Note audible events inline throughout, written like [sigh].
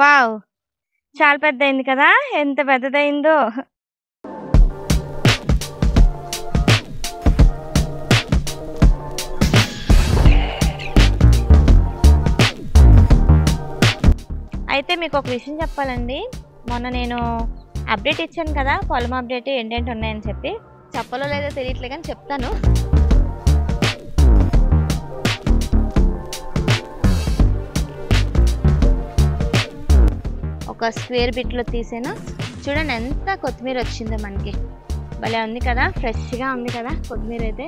wow చాలా పెద్దయింది కదా ఎంత పెద్దదైందో అయితే మీకు ఒక విషయం చెప్పాలండి మొన్న నేను అప్డేట్ ఇచ్చాను కదా పొలం అప్డేట్ ఏంటంటే ఉన్నాయని చెప్పి చెప్పలో లేదో తెలియట్లే కానీ చెప్తాను ఒక స్క్వేర్ బిట్లో తీసాను చూడండి ఎంత కొత్తిమీర వచ్చిందో మనకి భలే ఉంది కదా ఫ్రెష్గా ఉంది కదా కొత్తిమీర అయితే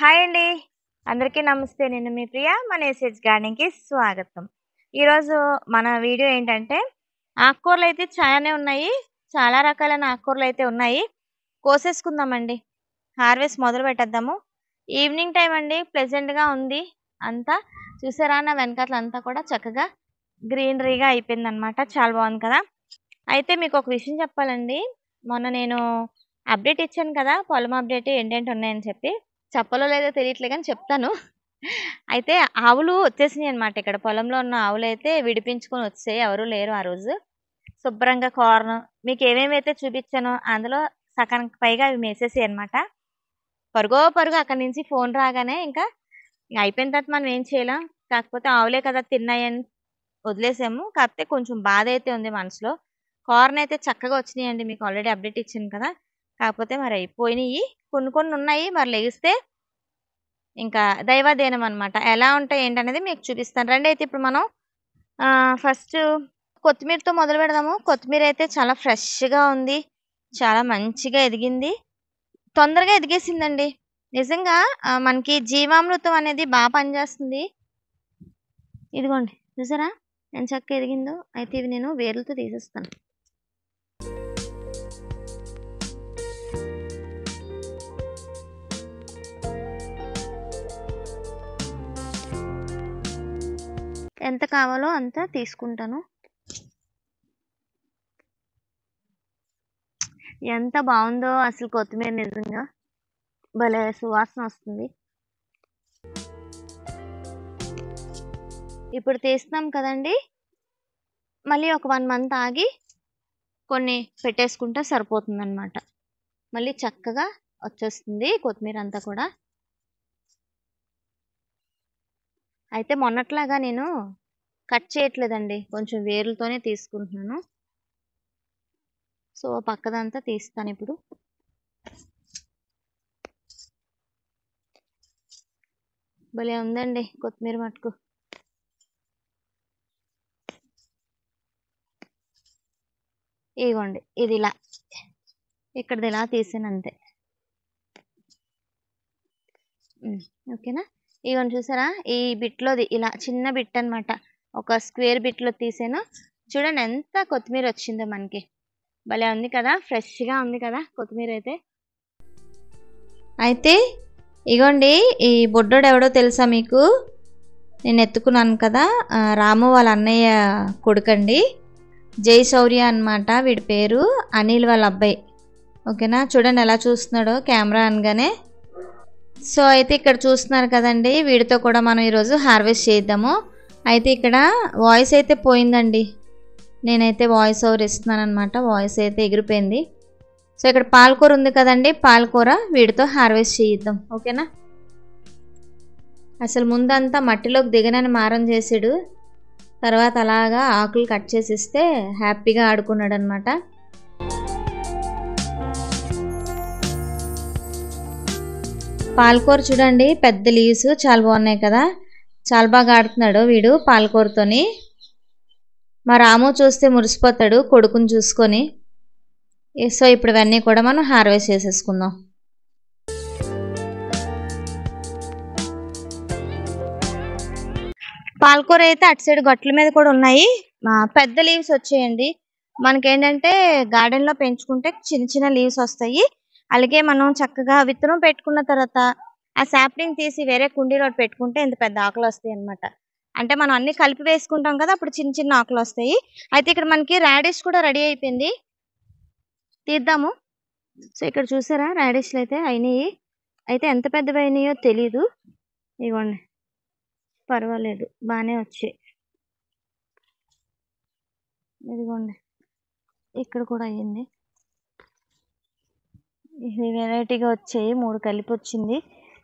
హాయ్ అండి అందరికీ నమస్తే నేను మీ ప్రియ మన ఎసేజ్ గార్డెన్కి స్వాగతం ఈరోజు మన వీడియో ఏంటంటే ఆకుకూరలు అయితే చాలానే ఉన్నాయి చాలా రకాలైన ఆకుకూరలు అయితే ఉన్నాయి కోసేసుకుందామండి హార్వెస్ట్ మొదలు పెట్టేద్దాము ఈవినింగ్ టైం అండి ప్లెజెంట్గా ఉంది అంతా చూసారా నా వెనకట్ల అంతా కూడా చక్కగా గ్రీనరీగా అయిపోయింది అనమాట చాలా బాగుంది కదా అయితే మీకు ఒక విషయం చెప్పాలండి మొన్న నేను అప్డేట్ ఇచ్చాను కదా పొలం అప్డేట్ ఏంటంటే ఉన్నాయని చెప్పి చెప్పలో లేదో తెలియట్లే కానీ చెప్తాను అయితే ఆవులు వచ్చేసినాయి అనమాట ఇక్కడ పొలంలో ఉన్న ఆవులు అయితే విడిపించుకొని వచ్చాయి ఎవరూ లేరు ఆ రోజు శుభ్రంగా కార్ను మీకు ఏమేమి అయితే చూపించానో అందులో సకానికి పైగా అవి మేసేసాయి అనమాట పరుగో పరుగు అక్కడి నుంచి ఫోన్ రాగానే ఇంకా అయిపోయిన తర్వాత మనం ఏం చేయలేం కాకపోతే ఆవులే కదా తిన్నాయని వదిలేసాము కాకపోతే కొంచెం బాధ అయితే ఉంది మనసులో కార్న్ అయితే చక్కగా వచ్చినాయండి మీకు ఆల్రెడీ అప్డేట్ ఇచ్చాను కదా కాకపోతే మరి అయిపోయినాయి కొన్ని కొన్ని ఉన్నాయి మరి లెగిస్తే ఇంకా దైవాధీనం అనమాట ఎలా ఉంటాయి ఏంటనేది మీకు చూపిస్తాను రండి అయితే ఇప్పుడు మనం ఫస్ట్ కొత్తిమీరతో మొదలు పెడదాము కొత్తిమీర అయితే చాలా ఫ్రెష్గా ఉంది చాలా మంచిగా ఎదిగింది తొందరగా ఎదిగేసిందండి నిజంగా మనకి జీవామృతం అనేది బాగా పనిచేస్తుంది ఇదిగోండి చూసారా ఎంత చక్క ఎదిగిందో అయితే ఇవి నేను వేర్లతో తీసేస్తాను ఎంత కావాలో అంత తీసుకుంటాను ఎంత బాగుందో అసలు కొత్తిమీర నిజంగా భలే సువాసన వస్తుంది ఇప్పుడు తీస్తున్నాం కదండి మళ్ళీ ఒక వన్ మంత్ ఆగి కొన్ని పెట్టేసుకుంటే సరిపోతుందన్నమాట మళ్ళీ చక్కగా వచ్చేస్తుంది కొత్తిమీర అంతా కూడా అయితే మొన్నట్లాగా నేను కట్ చేయట్లేదండి కొంచెం వేర్లతోనే తీసుకుంటున్నాను సో పక్కదంతా తీస్తాను ఇప్పుడు భలే ఉందండి కొత్తిమీర మటుకు ఇగోండి ఇది ఇలా ఇక్కడది ఇలా తీసాను అంతే ఓకేనా ఇగోండి చూసారా ఈ బిట్లోది ఇలా చిన్న బిట్ అనమాట ఒక స్క్వేర్ బిట్లో తీసాను చూడండి ఎంత కొత్తిమీర వచ్చిందో మనకి భలే ఉంది కదా ఫ్రెష్గా ఉంది కదా కొత్తిమీర అయితే అయితే ఇగోండి ఈ బొడ్డోడు ఎవడో తెలుసా మీకు నేను ఎత్తుకున్నాను కదా రాము వాళ్ళ అన్నయ్య కొడుకండి జై శౌర్య అనమాట వీడి పేరు అనిల్ వాళ్ళ అబ్బాయి ఓకేనా చూడండి ఎలా చూస్తున్నాడో కెమెరా అనగానే సో అయితే ఇక్కడ చూస్తున్నారు కదండి వీడితో కూడా మనం ఈరోజు హార్వెస్ట్ చేద్దాము అయితే ఇక్కడ వాయిస్ అయితే పోయిందండి నేనైతే వాయిస్ ఓవర్ ఇస్తున్నాను అనమాట వాయిస్ అయితే ఎగిరిపోయింది సో ఇక్కడ పాలకూర ఉంది కదండి పాలకూర వీటితో హార్వెస్ట్ చేయిద్దాం ఓకేనా అసలు ముందంతా మట్టిలోకి దిగనని మారం చేసాడు తర్వాత అలాగా ఆకులు కట్ చేసి ఇస్తే హ్యాపీగా ఆడుకున్నాడు అనమాట పాలకూర చూడండి పెద్ద లీవ్స్ చాలా బాగున్నాయి కదా చాలా బాగా ఆడుతున్నాడు వీడు పాలకూరతోని మా రాము చూస్తే మురిసిపోతాడు కొడుకుని చూసుకొని సో ఇప్పుడు ఇవన్నీ కూడా మనం హార్వెస్ట్ చేసేసుకుందాం పాలకూర అయితే అటు సైడ్ గొట్టల మీద కూడా ఉన్నాయి పెద్ద లీవ్స్ వచ్చేయండి మనకేంటంటే గార్డెన్లో పెంచుకుంటే చిన్న చిన్న లీవ్స్ వస్తాయి అలాగే మనం చక్కగా విత్తనం పెట్టుకున్న తర్వాత ఆ శాప్లింగ్ తీసి వేరే కుండీలో పెట్టుకుంటే ఇంత పెద్ద ఆకులు వస్తాయి అనమాట అంటే మనం అన్ని కలిపి వేసుకుంటాం కదా అప్పుడు చిన్న చిన్న ఆకులు వస్తాయి అయితే ఇక్కడ మనకి రాడిష్ కూడా రెడీ అయిపోయింది తీద్దాము సో ఇక్కడ చూసారా రాడిష్లు అయితే అయినాయి అయితే ఎంత పెద్దవి అయినాయో తెలీదు ఇవ్వండి పర్వాలేదు బాగానే వచ్చాయి ఇదిగోండి ఇక్కడ కూడా అయ్యింది ఇవి వెరైటీగా వచ్చాయి మూడు కలిపి వచ్చింది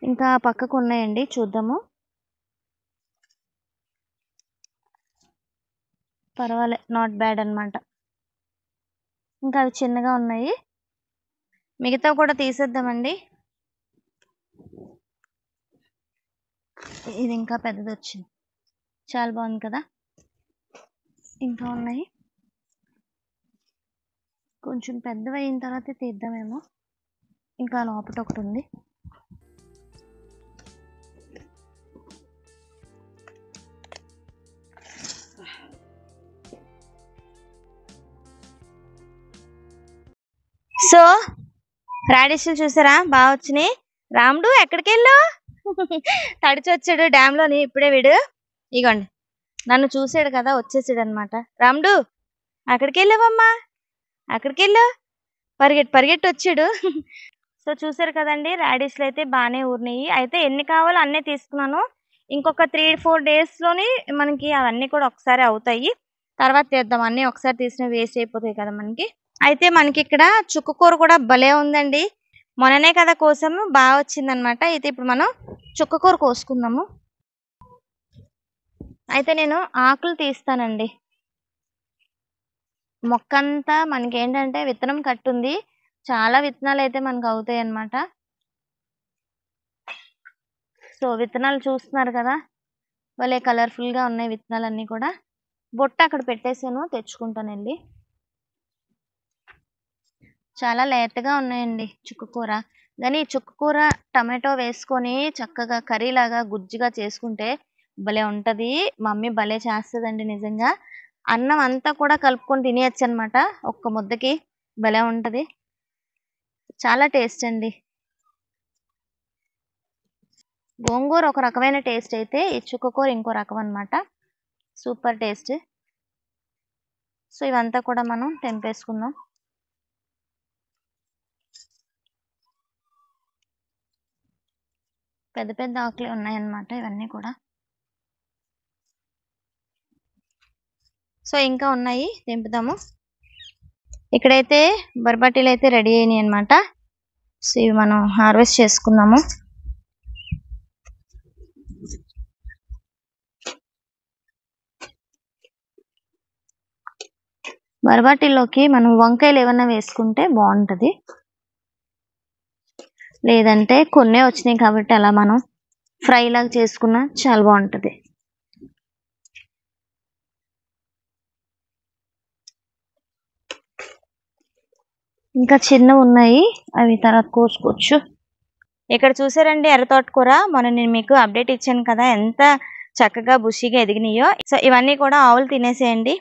ఇంకా పక్కకు ఉన్నాయండి చూద్దాము పర్వాలే నాట్ బ్యాడ్ అనమాట ఇంకా అవి చిన్నగా ఉన్నాయి మిగతా కూడా తీసేద్దామండి ఇది ఇంకా పెద్దది వచ్చింది చాలా బాగుంది కదా ఇంకా ఉన్నాయి కొంచెం పెద్దవి అయిన తర్వాత తీద్దామేమో ఇంకా లోపల ఒకటి ఉంది సో రాడేషన్ చూసారా బాగా వచ్చినాయి రాముడు ఎక్కడికి వెళ్ళావు [laughs] తడిచొచ్చాడు డ్యామ్లోని ఇప్పుడే వీడు ఇగోండి నన్ను చూసాడు కదా వచ్చేసాడు అనమాట రాముడు అక్కడికి వెళ్ళావమ్మా అక్కడికి వెళ్ళావు పరిగెట్టు పరిగెట్టు వచ్చాడు [laughs] సో చూసారు కదండి రాడీస్లు అయితే బాగానే ఊరినాయి అయితే ఎన్ని కావాలో అన్నీ తీసుకున్నాను ఇంకొక త్రీ ఫోర్ డేస్లోని మనకి అవన్నీ కూడా ఒకసారి అవుతాయి తర్వాత తీద్దాం అన్నీ ఒకసారి తీసిన వేస్ట్ అయిపోతాయి కదా మనకి అయితే మనకి ఇక్కడ చుక్కకూర కూడా భలే ఉందండి మొన్ననే కదా కోసము బాగా వచ్చిందనమాట అయితే ఇప్పుడు మనం చుక్కకూర కోసుకుందాము అయితే నేను ఆకులు తీస్తానండి మొక్క అంతా మనకి ఏంటంటే విత్తనం కట్టుంది చాలా విత్తనాలు అయితే మనకు అవుతాయి అన్నమాట సో విత్తనాలు చూస్తున్నారు కదా భలే కలర్ఫుల్గా ఉన్నాయి విత్తనాలన్నీ కూడా బొట్ట అక్కడ పెట్టేసాను తెచ్చుకుంటానండి చాలా లేతగా ఉన్నాయండి చుక్కకూర కానీ చుక్కకూర టమాటో వేసుకొని చక్కగా కర్రీలాగా గుజ్జుగా చేసుకుంటే భలే ఉంటుంది మమ్మీ భలే చేస్తుందండి నిజంగా అన్నం అంతా కూడా కలుపుకొని తినేయచ్చు అనమాట ఒక్క ముద్దకి భలే ఉంటుంది చాలా టేస్ట్ అండి గోంగూర ఒక రకమైన టేస్ట్ అయితే ఈ చుక్కకూర ఇంకో రకం అనమాట సూపర్ టేస్ట్ సో ఇవంతా కూడా మనం తెంపేసుకుందాం పెద్ద పెద్ద ఆకులే ఉన్నాయన్నమాట ఇవన్నీ కూడా సో ఇంకా ఉన్నాయి తెంపుదాము ఇక్కడైతే బర్బాటీలు అయితే రెడీ అయినాయి అనమాట సో ఇవి మనం హార్వెస్ట్ చేసుకుందాము బొరబాటీలోకి మనం వంకాయలు ఏమన్నా వేసుకుంటే బాగుంటుంది లేదంటే కొన్నే వచ్చినాయి కాబట్టి అలా మనం ఫ్రై లాగా చేసుకున్నా చాలా బాగుంటుంది ఇంకా చిన్న ఉన్నాయి అవి తర్వాత కోసుకోవచ్చు ఇక్కడ చూసారండి ఎర్ర తోటకూర మొన్న నేను మీకు అప్డేట్ ఇచ్చాను కదా ఎంత చక్కగా బుషిగా ఎదిగినాయో సో ఇవన్నీ కూడా ఆవులు తినేసేయండి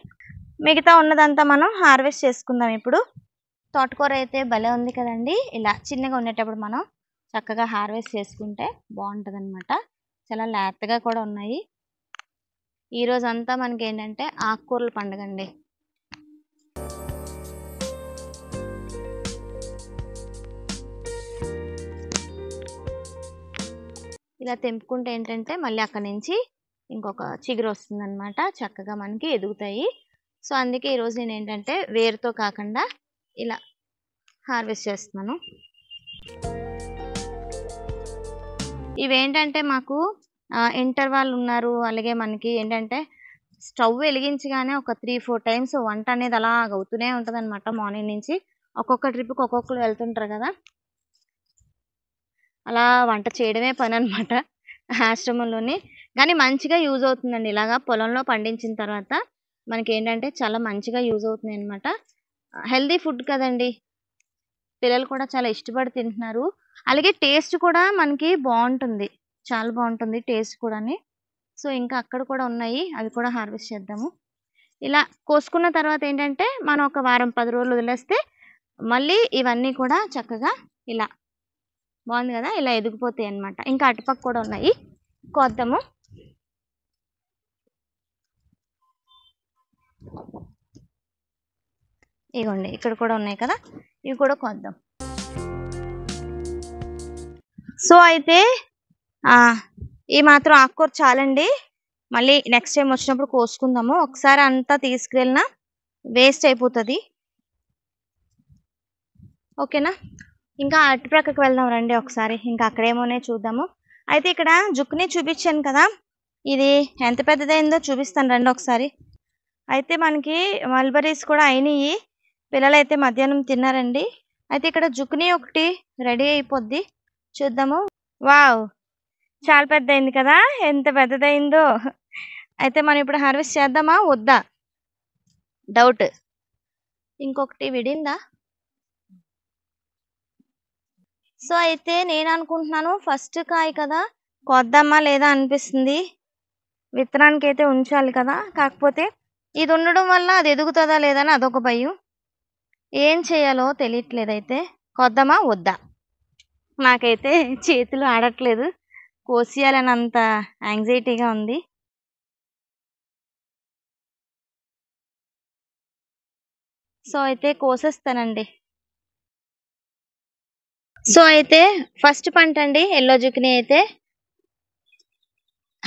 మిగతా ఉన్నదంతా మనం హార్వెస్ట్ చేసుకుందాం ఇప్పుడు తోటకూర అయితే భలే ఉంది కదండి ఇలా చిన్నగా ఉండేటప్పుడు మనం చక్కగా హార్వెస్ట్ చేసుకుంటే బాగుంటుంది అనమాట చాలా లేతగా కూడా ఉన్నాయి ఈరోజు అంతా మనకి ఏంటంటే ఆకుకూరల పండుగ అండి ఇలా తెంపుకుంటే ఏంటంటే మళ్ళీ అక్కడ నుంచి ఇంకొక చిగురు వస్తుందన్నమాట చక్కగా మనకి ఎదుగుతాయి సో అందుకే ఈరోజు నేను ఏంటంటే వేరుతో కాకుండా ఇలా హార్వెస్ట్ చేస్తున్నాను ఇవేంటంటే మాకు ఇంటర్వాల్ ఉన్నారు అలాగే మనకి ఏంటంటే స్టవ్ వెలిగించగానే ఒక త్రీ ఫోర్ టైమ్స్ వంట అనేది అలా అవుతూనే ఉంటుంది అనమాట మార్నింగ్ నుంచి ఒక్కొక్క ట్రిప్కి ఒక్కొక్కరు వెళ్తుంటారు కదా అలా వంట చేయడమే పని అనమాట ఆశ్రమంలోని కానీ మంచిగా యూజ్ అవుతుందండి ఇలాగా పొలంలో పండించిన తర్వాత మనకి ఏంటంటే చాలా మంచిగా యూజ్ అవుతుంది అనమాట హెల్దీ ఫుడ్ కదండి పిల్లలు కూడా చాలా ఇష్టపడి తింటున్నారు అలాగే టేస్ట్ కూడా మనకి బాగుంటుంది చాలా బాగుంటుంది టేస్ట్ కూడాని సో ఇంకా అక్కడ కూడా ఉన్నాయి అవి కూడా హార్వెస్ట్ చేద్దాము ఇలా కోసుకున్న తర్వాత ఏంటంటే మనం ఒక వారం పది రోజులు వదిలేస్తే మళ్ళీ ఇవన్నీ కూడా చక్కగా ఇలా బాగుంది కదా ఇలా ఎదిగిపోతాయి అనమాట ఇంకా అటుపక్క కూడా ఉన్నాయి కోద్దాము ఇగోండి ఇక్కడ కూడా ఉన్నాయి కదా ఇవి కూడా కొద్దాం సో అయితే ఈ మాత్రం ఆకుకూర చాలండి మళ్ళీ నెక్స్ట్ టైం వచ్చినప్పుడు కోసుకుందాము ఒకసారి అంతా తీసుకువెళ్ళినా వేస్ట్ అయిపోతుంది ఓకేనా ఇంకా అటు ప్రక్కకి వెళ్దాం రండి ఒకసారి ఇంకా అక్కడేమోనే చూద్దాము అయితే ఇక్కడ జుక్ని చూపించాను కదా ఇది ఎంత పెద్దదైందో చూపిస్తాను రండి ఒకసారి అయితే మనకి మల్బరీస్ కూడా అయినాయి పిల్లలు అయితే మధ్యాహ్నం తిన్నారండి అయితే ఇక్కడ జుక్ని ఒకటి రెడీ అయిపోద్ది చూద్దాము వావ్ చాలా పెద్ద అయింది కదా ఎంత పెద్దదైందో అయితే మనం ఇప్పుడు హార్వెస్ట్ చేద్దామా వద్దా డౌట్ ఇంకొకటి విడిందా సో అయితే నేను అనుకుంటున్నాను ఫస్ట్ కాయ కదా కొద్దామా లేదా అనిపిస్తుంది విత్తనానికి అయితే ఉంచాలి కదా కాకపోతే ఇది ఉండడం వల్ల అది ఎదుగుతుందా లేదా అని అదొక భయం ఏం చేయాలో తెలియట్లేదైతే కొద్దామా వద్దా నాకైతే చేతులు ఆడట్లేదు అంత యాంగ్జైటీగా ఉంది సో అయితే కోసేస్తానండి సో అయితే ఫస్ట్ పంట అండి ఎల్లో జుకిని అయితే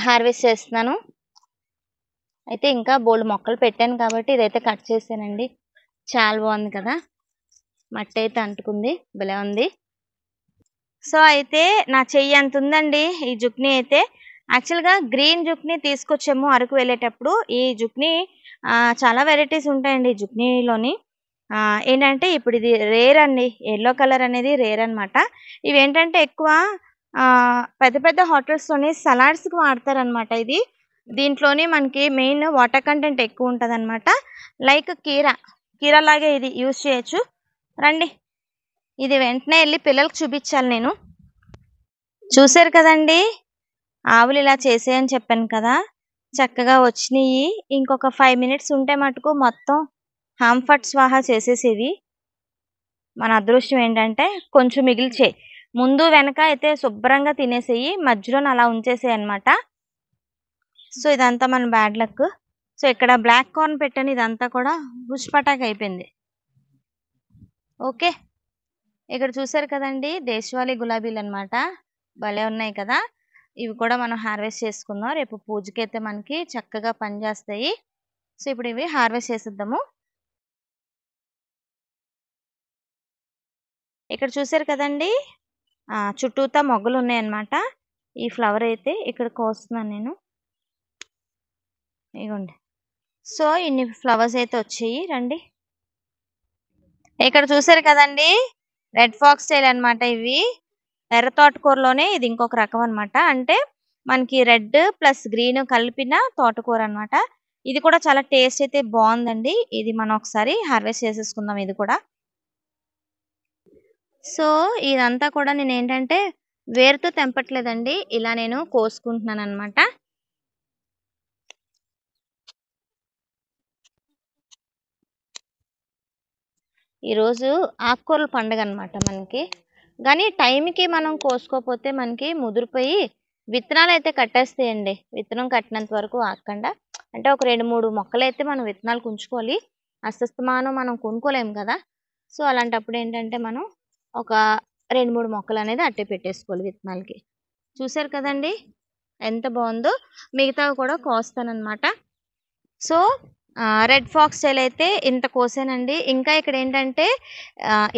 హార్వెస్ట్ చేస్తున్నాను అయితే ఇంకా బోల్డ్ మొక్కలు పెట్టాను కాబట్టి ఇదైతే కట్ చేశానండి చాలా బాగుంది కదా మట్టి అయితే అంటుకుంది భలే ఉంది సో అయితే నా చెయ్యి అంత ఉందండి ఈ జుక్నీ అయితే యాక్చువల్గా గ్రీన్ జుక్నీ తీసుకొచ్చాము అరకు వెళ్ళేటప్పుడు ఈ జుక్నీ చాలా వెరైటీస్ ఉంటాయండి జుక్నీలోని ఏంటంటే ఇప్పుడు ఇది రేర్ అండి ఎల్లో కలర్ అనేది రేర్ అనమాట ఇవేంటంటే ఎక్కువ పెద్ద పెద్ద హోటల్స్లోని సలాడ్స్కి వాడతారనమాట ఇది దీంట్లోనే మనకి మెయిన్ వాటర్ కంటెంట్ ఎక్కువ ఉంటుంది లైక్ కీరా కీరా లాగే ఇది యూజ్ చేయొచ్చు రండి ఇది వెంటనే వెళ్ళి పిల్లలకు చూపించాలి నేను చూశారు కదండి ఆవులు ఇలా చేసేయని చెప్పాను కదా చక్కగా వచ్చినాయి ఇంకొక ఫైవ్ మినిట్స్ ఉంటే మటుకు మొత్తం హాంఫర్ట్ స్వాహా చేసేసేవి మన అదృష్టం ఏంటంటే కొంచెం మిగిల్చే ముందు వెనక అయితే శుభ్రంగా తినేసేయి మధ్యలోన అలా ఉంచేసేయి అనమాట సో ఇదంతా మన బ్యాడ్ లక్ సో ఇక్కడ బ్లాక్ కార్న్ పెట్టని ఇదంతా కూడా హుష్పటాక్ అయిపోయింది ఓకే ఇక్కడ చూసారు కదండి దేశవాళీ గులాబీలు అనమాట భలే ఉన్నాయి కదా ఇవి కూడా మనం హార్వెస్ట్ చేసుకుందాం రేపు పూజకైతే మనకి చక్కగా పనిచేస్తాయి సో ఇప్పుడు ఇవి హార్వెస్ట్ చేసిద్దాము ఇక్కడ చూసారు కదండి చుట్టూతా మొగ్గులు ఉన్నాయన్నమాట ఈ ఫ్లవర్ అయితే ఇక్కడ కోస్తున్నాను నేను ఇగోండి సో ఇన్ని ఫ్లవర్స్ అయితే వచ్చాయి రండి ఇక్కడ చూసారు కదండి రెడ్ ఫాక్స్ టైల్ అనమాట ఇవి ఎర్ర తోటకూరలోనే ఇది ఇంకొక రకం అనమాట అంటే మనకి రెడ్ ప్లస్ గ్రీన్ కలిపిన తోటకూర అనమాట ఇది కూడా చాలా టేస్ట్ అయితే బాగుందండి ఇది మనం ఒకసారి హార్వెస్ట్ చేసేసుకుందాం ఇది కూడా సో ఇదంతా కూడా నేను ఏంటంటే వేరుతో తెంపట్లేదండి ఇలా నేను కోసుకుంటున్నాను అనమాట ఈరోజు ఆకుకూరల పండుగ అనమాట మనకి కానీ టైంకి మనం కోసుకోకపోతే మనకి ముదిరిపోయి విత్తనాలు అయితే కట్టేస్తాయండి విత్తనం కట్టినంత వరకు ఆకుండా అంటే ఒక రెండు మూడు మొక్కలు అయితే మనం విత్తనాలు కుంచుకోవాలి అస్తమానం మనం కొనుక్కోలేము కదా సో అలాంటప్పుడు ఏంటంటే మనం ఒక రెండు మూడు మొక్కలు అనేది అట్టే పెట్టేసుకోవాలి విత్తనాలకి చూసారు కదండి ఎంత బాగుందో మిగతా కూడా కోస్తానమాట సో రెడ్ ఫాక్స్ టైల్ అయితే ఇంత కోసానండి ఇంకా ఇక్కడ ఏంటంటే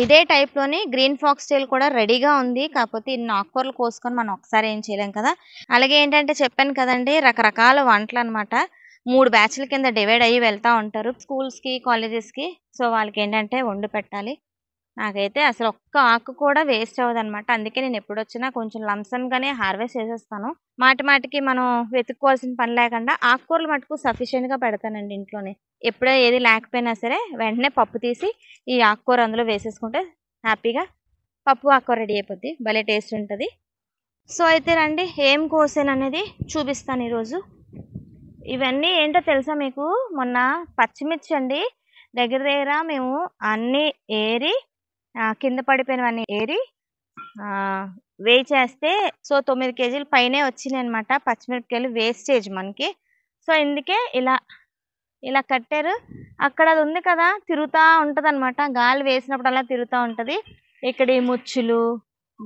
ఇదే టైప్లోని గ్రీన్ ఫాక్స్ టైల్ కూడా రెడీగా ఉంది కాకపోతే ఇన్ని ఆకుకూరలు కోసుకొని మనం ఒకసారి ఏం చేయలేం కదా అలాగే ఏంటంటే చెప్పాను కదండి రకరకాల వంటలు అనమాట మూడు బ్యాచ్ల కింద డివైడ్ అయ్యి వెళ్తూ ఉంటారు స్కూల్స్కి కాలేజెస్కి సో వాళ్ళకి ఏంటంటే వండి పెట్టాలి నాకైతే అసలు ఒక్క ఆకు కూడా వేస్ట్ అనమాట అందుకే నేను ఎప్పుడు వచ్చినా కొంచెం లంసన్గానే హార్వెస్ట్ చేసేస్తాను మాటి మాటికి మనం వెతుక్కోవాల్సిన పని లేకుండా ఆకుకూరలు మటుకు సఫిషియెంట్గా పెడతానండి ఇంట్లోనే ఎప్పుడో ఏది లేకపోయినా సరే వెంటనే పప్పు తీసి ఈ ఆకుకూర అందులో వేసేసుకుంటే హ్యాపీగా పప్పు ఆకుకూర రెడీ అయిపోద్ది భలే టేస్ట్ ఉంటుంది సో అయితే రండి ఏం కోసాను అనేది చూపిస్తాను ఈరోజు ఇవన్నీ ఏంటో తెలుసా మీకు మొన్న పచ్చిమిర్చి అండి దగ్గర దగ్గర మేము అన్నీ ఏరి కింద పడిపోయినవన్నీ ఏరి వే చేస్తే సో తొమ్మిది కేజీలు పైనే వచ్చినాయి అనమాట పచ్చిమిరపకాయలు వేస్టేజ్ మనకి సో ఇందుకే ఇలా ఇలా కట్టారు అక్కడ అది ఉంది కదా తిరుగుతూ ఉంటుంది అనమాట గాలి వేసినప్పుడు అలా తిరుగుతూ ఉంటుంది ఇక్కడ ఈ ముచ్చులు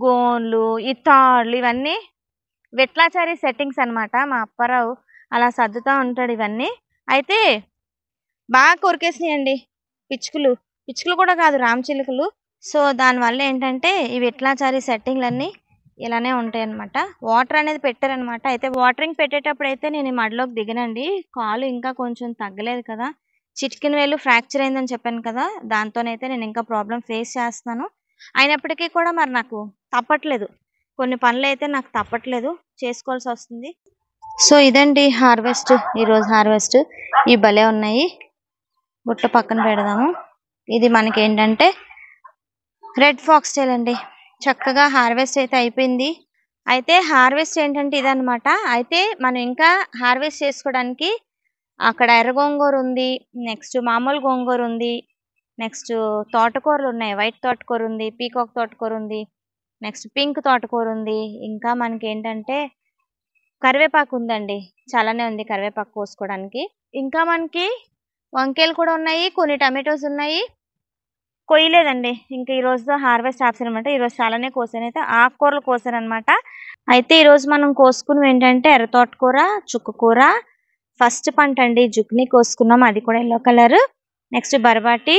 గోన్లు ఈ తాళ్ళు ఇవన్నీ వెట్లాచారి సెట్టింగ్స్ అనమాట మా అప్పారావు అలా సర్దుతూ ఉంటాడు ఇవన్నీ అయితే బాగా కొరికేసినాయండి పిచ్చుకలు పిచ్చుకలు కూడా కాదు రామచిలుకలు సో దానివల్ల ఏంటంటే చారి విట్లాచారి సెట్టింగ్లన్నీ ఇలానే ఉంటాయి అనమాట వాటర్ అనేది పెట్టారనమాట అయితే వాటరింగ్ పెట్టేటప్పుడు అయితే నేను మడిలోకి దిగనండి కాలు ఇంకా కొంచెం తగ్గలేదు కదా చిట్కిన వేలు ఫ్రాక్చర్ అయిందని చెప్పాను కదా దాంతోనైతే నేను ఇంకా ప్రాబ్లం ఫేస్ చేస్తున్నాను అయినప్పటికీ కూడా మరి నాకు తప్పట్లేదు కొన్ని పనులు అయితే నాకు తప్పట్లేదు చేసుకోవాల్సి వస్తుంది సో ఇదండి హార్వెస్ట్ ఈరోజు హార్వెస్ట్ ఈ భలే ఉన్నాయి బుట్ట పక్కన పెడదాము ఇది మనకి ఏంటంటే రెడ్ ఫాక్స్ టైల్ అండి చక్కగా హార్వెస్ట్ అయితే అయిపోయింది అయితే హార్వెస్ట్ ఏంటంటే ఇదనమాట అయితే మనం ఇంకా హార్వెస్ట్ చేసుకోవడానికి అక్కడ ఎర్ర గోంగూర ఉంది నెక్స్ట్ మామూలు గోంగూర ఉంది నెక్స్ట్ తోటకూరలు ఉన్నాయి వైట్ తోటకూర ఉంది పీకాక్ తోటకూర ఉంది నెక్స్ట్ పింక్ తోటకూర ఉంది ఇంకా మనకి ఏంటంటే కరివేపాకు ఉందండి చాలానే ఉంది కరివేపాకు కోసుకోవడానికి ఇంకా మనకి వంకాయలు కూడా ఉన్నాయి కొన్ని టమాటోస్ ఉన్నాయి కొయ్యలేదండి ఇంకా ఈ రోజు హార్వెస్ట్ ఆప్షన్ అనమాట ఈరోజు చాలానే కోసాను అయితే ఆకుకూరలు కోసారనమాట అనమాట అయితే ఈరోజు మనం కోసుకున్నాం ఏంటంటే కూర చుక్క చుక్కకూర ఫస్ట్ పంట అండి జుక్ని కోసుకున్నాం అది కూడా ఎల్లో కలర్ నెక్స్ట్ బరబాటి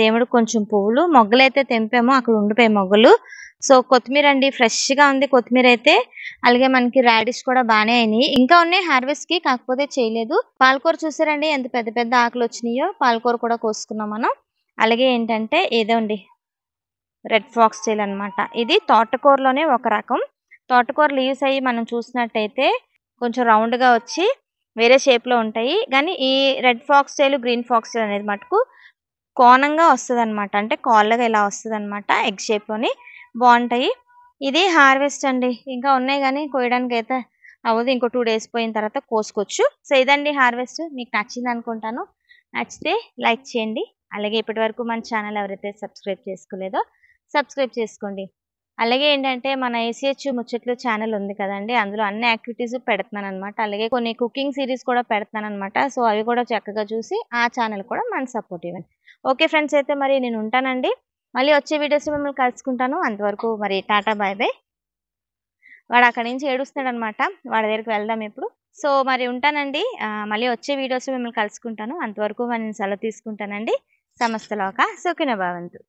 దేవుడు కొంచెం పువ్వులు మొగ్గలు అయితే తెంపాము అక్కడ ఉండిపోయాయి మొగ్గలు సో కొత్తిమీర అండి ఫ్రెష్గా ఉంది కొత్తిమీర అయితే అలాగే మనకి రాడిష్ కూడా బాగానే అయినాయి ఇంకా ఉన్నాయి హార్వెస్ట్కి కాకపోతే చేయలేదు పాలకూర చూసారండి ఎంత పెద్ద పెద్ద ఆకులు వచ్చినాయో పాలకూర కూడా కోసుకున్నాం మనం అలాగే ఏంటంటే ఇదండి రెడ్ ఫాక్స్ టైల్ అనమాట ఇది తోటకూరలోనే ఒక రకం తోటకూర లీవ్స్ అయ్యి మనం చూసినట్టయితే కొంచెం రౌండ్గా వచ్చి వేరే షేప్లో ఉంటాయి కానీ ఈ red fox tail green fox tail అనేది మటుకు కోణంగా వస్తుంది అనమాట అంటే కాళ్ళగా ఇలా వస్తుంది అనమాట ఎగ్ షేప్లోని బాగుంటాయి ఇది హార్వెస్ట్ అండి ఇంకా ఉన్నాయి కానీ కోయడానికి అయితే అవ్వదు ఇంకో టూ డేస్ పోయిన తర్వాత కోసుకోవచ్చు సో ఇదండి హార్వెస్ట్ మీకు నచ్చింది అనుకుంటాను నచ్చితే లైక్ చేయండి అలాగే ఇప్పటి వరకు మన ఛానల్ ఎవరైతే సబ్స్క్రైబ్ చేసుకోలేదో సబ్స్క్రైబ్ చేసుకోండి అలాగే ఏంటంటే మన ఏసీహెచ్ ముచ్చట్లు ఛానల్ ఉంది కదండి అందులో అన్ని యాక్టివిటీస్ పెడుతున్నాను అనమాట అలాగే కొన్ని కుకింగ్ సిరీస్ కూడా పెడతాను అనమాట సో అవి కూడా చక్కగా చూసి ఆ ఛానల్ కూడా మన సపోర్ట్ ఇవ్వండి ఓకే ఫ్రెండ్స్ అయితే మరి నేను ఉంటానండి మళ్ళీ వచ్చే వీడియోస్ మిమ్మల్ని కలుసుకుంటాను అంతవరకు మరి టాటా బాయ్ బాయ్ వాడు అక్కడి నుంచి ఏడుస్తున్నాడు అనమాట వాడి దగ్గరికి వెళ్దాం ఇప్పుడు సో మరి ఉంటానండి మళ్ళీ వచ్చే వీడియోస్ మిమ్మల్ని కలుసుకుంటాను అంతవరకు నేను సెలవు తీసుకుంటానండి సమస్తలోక సుఖిన భవంతు